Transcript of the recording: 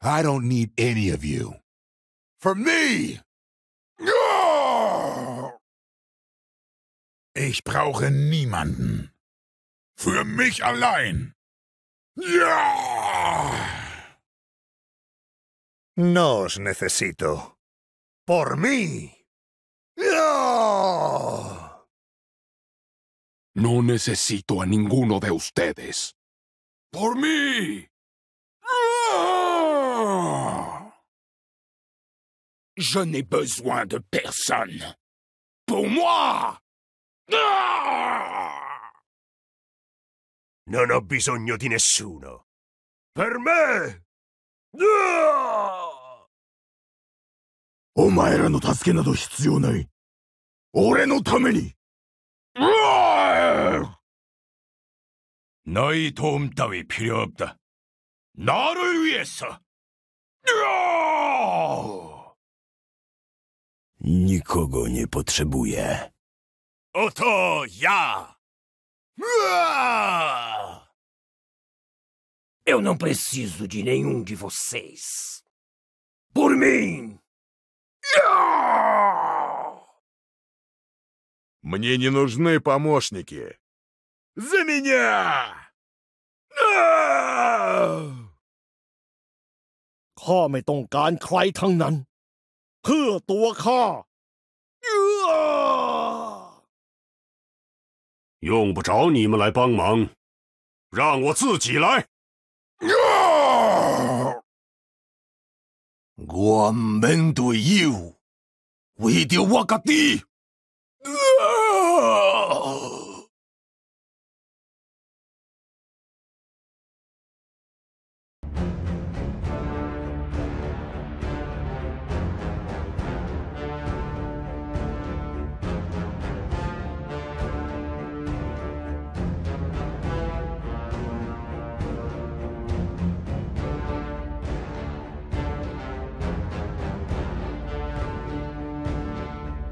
I don't need any of you. For me! Ich brauche niemanden. Für mich allein. No os necesito. Por mí. No necesito a ninguno de ustedes. Por mí. Je n'ai besoin de personne. Pour moi Non ho bisogno di nessuno. Per me お前らの助けなど必要ない。俺のために너희도움따위필요없다나를위해서 Nikogo nie potrzebuje Oto ja! Uaaah! Eu não preciso de nenhum de vocês. Por mim! Мне не нужны помощники. За меня меня! ข้าไม่ต้องการใครทั้งนั้น喝多卡，用不着你们来帮忙，让我自己来。我们对义务，为了我个弟。